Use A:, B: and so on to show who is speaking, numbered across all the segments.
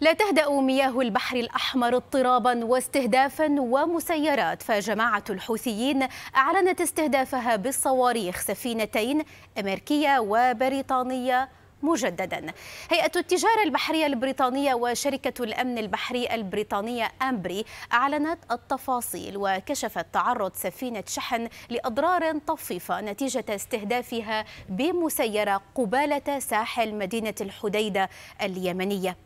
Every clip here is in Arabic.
A: لا تهدأ مياه البحر الأحمر اضطرابا واستهدافا ومسيرات فجماعة الحوثيين أعلنت استهدافها بالصواريخ سفينتين أمريكية وبريطانية مجددا هيئة التجارة البحرية البريطانية وشركة الأمن البحري البريطانية أمبري أعلنت التفاصيل وكشفت تعرض سفينة شحن لأضرار طفيفة نتيجة استهدافها بمسيرة قبالة ساحل مدينة الحديدة اليمنية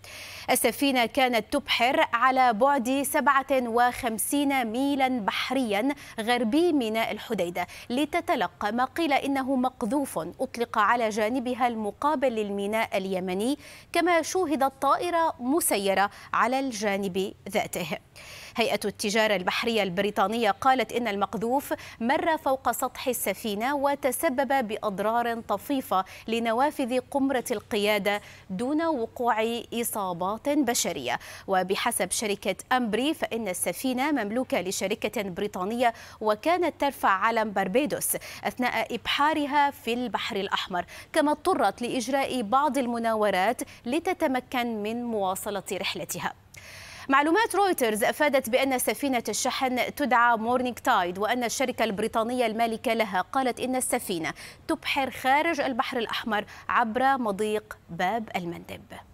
A: السفينة كانت تبحر على بعد 57 ميلا بحريا غربي ميناء الحديدة لتتلقى ما قيل إنه مقذوف أطلق على جانبها المقابل الميناء اليمني كما شوهدت طائرة مسيرة على الجانب ذاته هيئة التجارة البحرية البريطانية قالت إن المقذوف مر فوق سطح السفينة وتسبب بأضرار طفيفة لنوافذ قمرة القيادة دون وقوع إصابات بشرية وبحسب شركة أمبري فإن السفينة مملوكة لشركة بريطانية وكانت ترفع علم باربيدوس أثناء إبحارها في البحر الأحمر كما اضطرت لإجراء بعض المناورات لتتمكن من مواصلة رحلتها معلومات رويترز أفادت بأن سفينة الشحن تدعى مورنينغ تايد وأن الشركة البريطانية المالكة لها قالت إن السفينة تبحر خارج البحر الأحمر عبر مضيق باب المندب